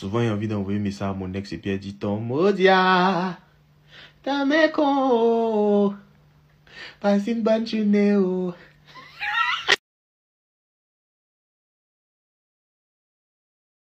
Souvent, j'ai envie d'envoyer mes message à mon ex et puis elle dit Ton modia, ta mec, passe une bonne journée, oh.